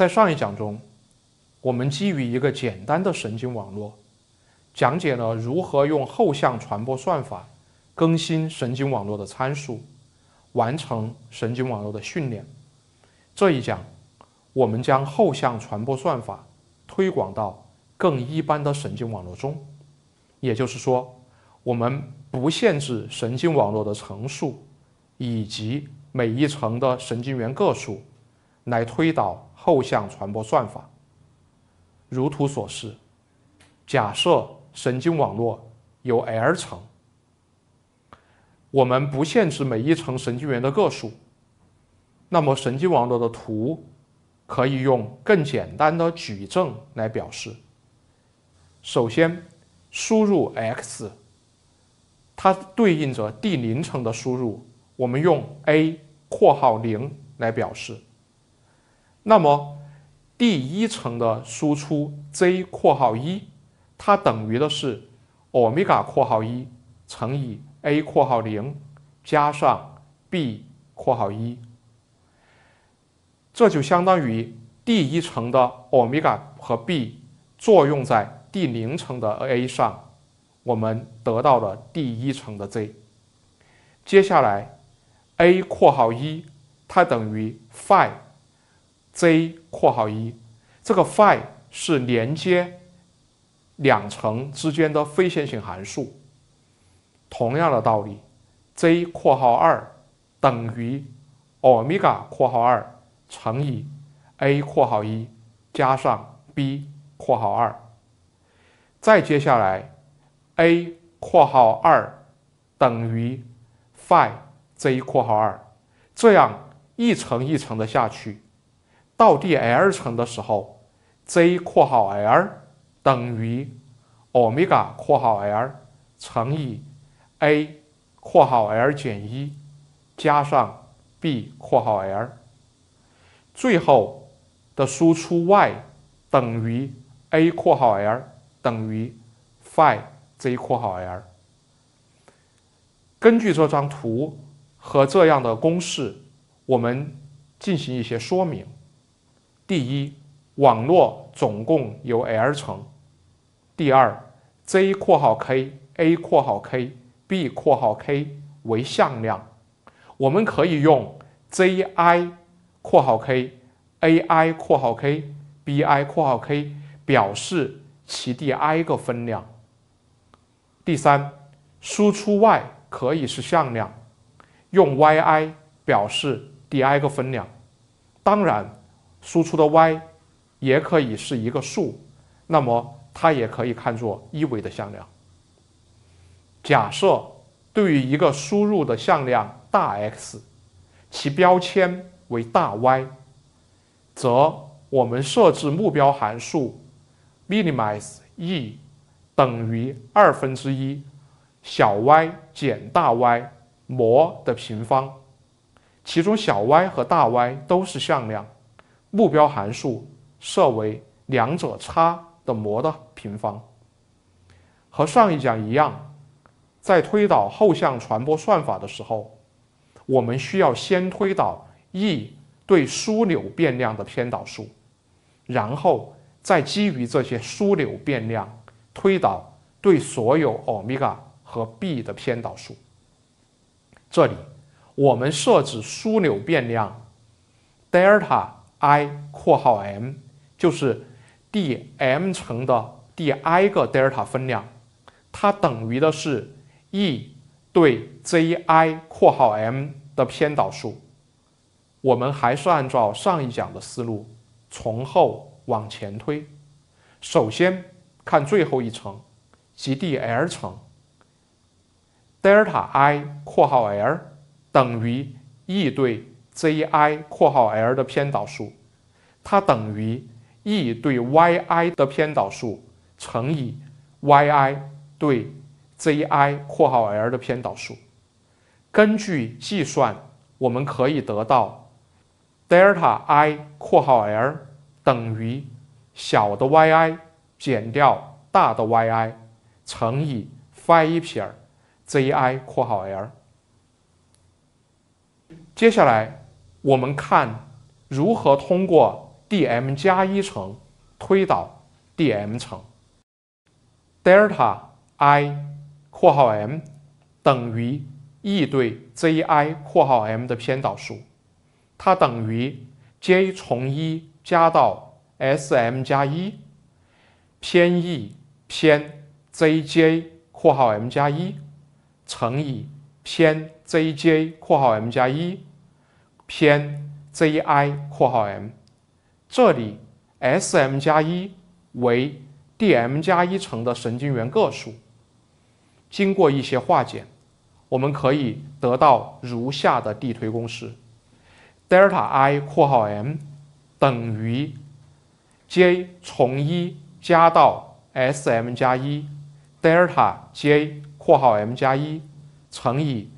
在上一讲中，我们基于一个简单的神经网络，讲解了如何用后向传播算法更新神经网络的参数，完成神经网络的训练。这一讲，我们将后向传播算法推广到更一般的神经网络中，也就是说，我们不限制神经网络的层数以及每一层的神经元个数，来推导。后向传播算法，如图所示。假设神经网络有 L 层，我们不限制每一层神经元的个数，那么神经网络的图可以用更简单的矩阵来表示。首先，输入 x，它对应着第零层的输入，我们用 a（ 括号零）来表示。那么，第一层的输出 z 括号一，它等于的是欧米伽括号一乘以 a 括号零加上 b 括号一。这就相当于第一层的欧米伽和 b 作用在第零层的 a 上，我们得到了第一层的 z。接下来，a 括号一它等于 phi。z 括号一，这个 phi 是连接两层之间的非线性函数。同样的道理，z 括号二等于欧米伽括号二乘以 a 括号一加上 b 括号二。再接下来，a 括号二等于 phi z 括号二，这样一层一层的下去。到第 l 层的时候，z 括号 l 等于欧米伽括号 l 乘以 a 括号 l 减一加上 b 括号 l。最后的输出 y 等于 a 括号 l 等于 Phi z 括号 l。根据这张图和这样的公式，我们进行一些说明。第一，网络总共由 l 层。第二，z 括号 k，a 括号 k，b 括号 k 为向量，我们可以用 z_i 括号 k，a_i 括号 k，b_i 括号 k 表示其第 i 个分量。第三，输出 y 可以是向量，用 y_i 表示第 i 个分量。当然。输出的 y 也可以是一个数，那么它也可以看作一维的向量。假设对于一个输入的向量大 x，其标签为大 y，则我们设置目标函数 minimize e 等于二分之一小 y 减大 y 模的平方，其中小 y 和大 y 都是向量。目标函数设为两者差的模的平方。和上一讲一样，在推导后向传播算法的时候，我们需要先推导 E 对枢纽变量的偏导数，然后再基于这些枢纽变量推导对所有欧米伽和 b 的偏导数。这里我们设置枢纽变量 delta。i 括号 m 就是第 m 层的第 i 个德尔塔分量，它等于的是 e 对 zi 括号 m 的偏导数。我们还是按照上一讲的思路，从后往前推。首先看最后一层，即第 l 层，德尔塔 i 括号 l 等于 e 对。z_i 括号 l 的偏导数，它等于 e 对 y_i 的偏导数乘以 y_i 对 z_i 括号 l 的偏导数。根据计算，我们可以得到 delta_i 括号 l 等于小的 y_i 减掉大的 y_i 乘以 phi 一撇 z_i 括号 l。接下来。我们看如何通过 d m 加一层推导 d m 层。delta i 括号 m 等于 e 对 z i 括号 m 的偏导数，它等于 j 从一加到 s m 加一偏 e 偏 z j 括号 m 加一乘以偏 z j 括号 m 加一。偏 z_i 括号 m，这里 s_m 加一为 d_m 加一层的神经元个数。经过一些化简，我们可以得到如下的递推公式：delta_i 括号 m 等于 j 从一加到 s_m 加一，delta_j 括号 m 加一乘以。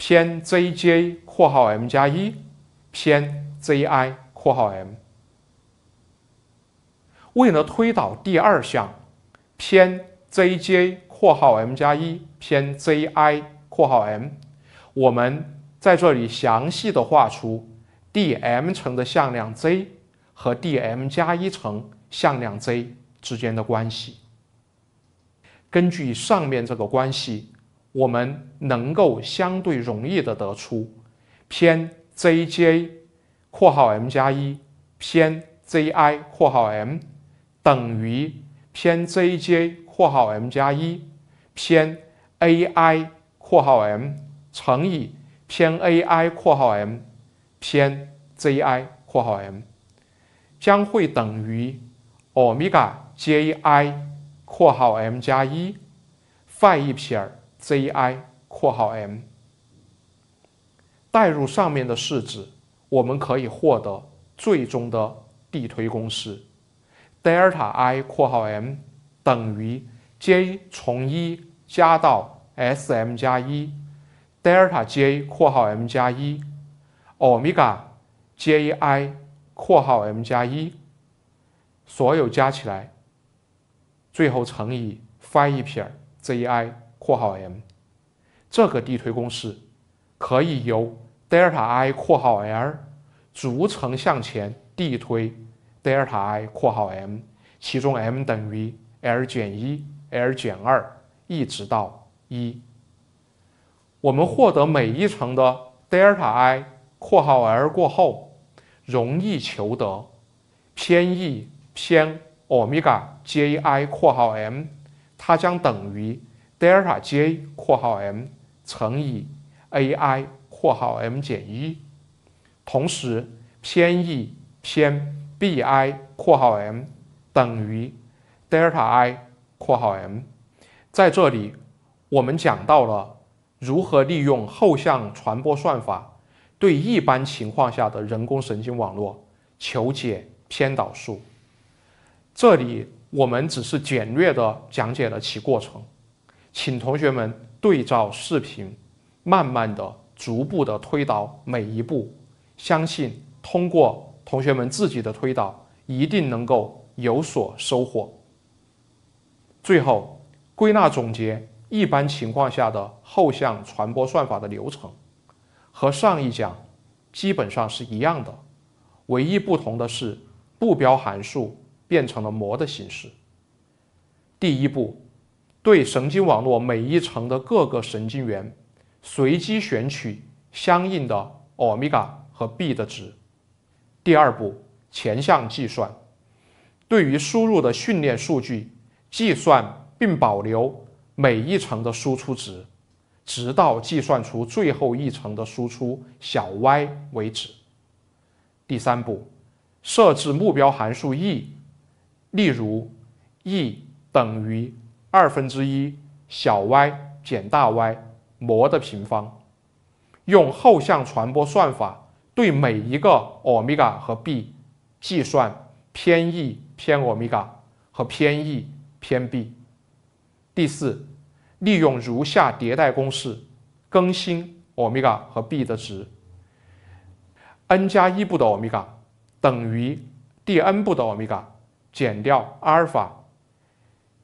偏 zj 括号 m 加一偏 zi 括号 m。为了推导第二项偏 zj 括号 m 加一偏 zi 括号 m，我们在这里详细的画出 dm 乘的向量 z 和 dm 加一乘向量 z 之间的关系。根据上面这个关系。我们能够相对容易的得出偏 zj 括号 m 加一偏 zi 括号 m 等于偏 zj 括号 m 加一偏 ai 括号 m 乘以偏 ai 括号 m 偏 zi 括号 m 将会等于欧米伽 ji 括号 m 加一斐一撇。Zi 括号 m 代入上面的式子，我们可以获得最终的递推公式：Delta i 括号 m 等于 j 从一加到 sm 加一 Delta j 括号 m 加一欧米伽 ji 括号 m 加一，所有加起来，最后乘以翻一撇 zi。括号 m，这个递推公式可以由 delta i 括号 l 逐层向前递推，delta i 括号 m，其中 m 等于 l 减一、l 减二，一直到一。我们获得每一层的 delta i 括号 l 过后，容易求得偏 e、偏欧米伽 ji 括号 m，它将等于。delta j 括号 m 乘以 a i 括号 m 减一，同时偏 e 偏 b i 括号 m 等于 delta i 括号 m。在这里，我们讲到了如何利用后向传播算法对一般情况下的人工神经网络求解偏导数。这里我们只是简略的讲解了其过程。请同学们对照视频，慢慢的、逐步的推导每一步。相信通过同学们自己的推导，一定能够有所收获。最后，归纳总结一般情况下的后向传播算法的流程，和上一讲基本上是一样的，唯一不同的是目标函数变成了模的形式。第一步。对神经网络每一层的各个神经元，随机选取相应的欧米伽和 b 的值。第二步，前向计算，对于输入的训练数据，计算并保留每一层的输出值，直到计算出最后一层的输出小 y 为止。第三步，设置目标函数 e，例如 e 等于。二分之一小 y 减大 y 模的平方，用后向传播算法对每一个欧米伽和 b 计算偏 y 偏欧米伽和偏 y 偏 b。第四，利用如下迭代公式更新欧米伽和 b 的值。n 加一步的欧米伽等于第 n 步的欧米伽减掉阿尔法。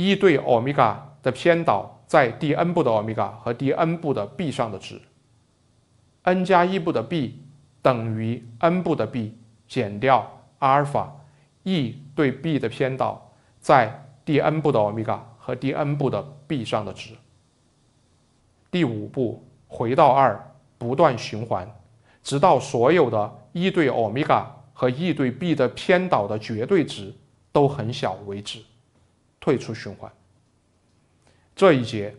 一对欧米伽的偏导在第 n 步的欧米伽和第 n 步的 b 上的值，n 加一步的 b 等于 n 步的 b 减掉阿尔法 e 对 b 的偏导在第 n 步的欧米伽和第 n 步的 b 上的值。第五步回到二，不断循环，直到所有的一对欧米伽和 e 对 b 的偏导的绝对值都很小为止。退出循环。这一节，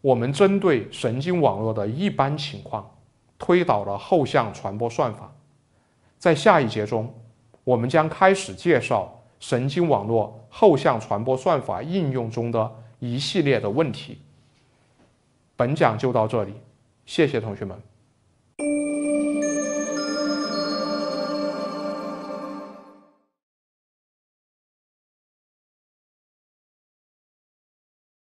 我们针对神经网络的一般情况，推导了后向传播算法。在下一节中，我们将开始介绍神经网络后向传播算法应用中的一系列的问题。本讲就到这里，谢谢同学们。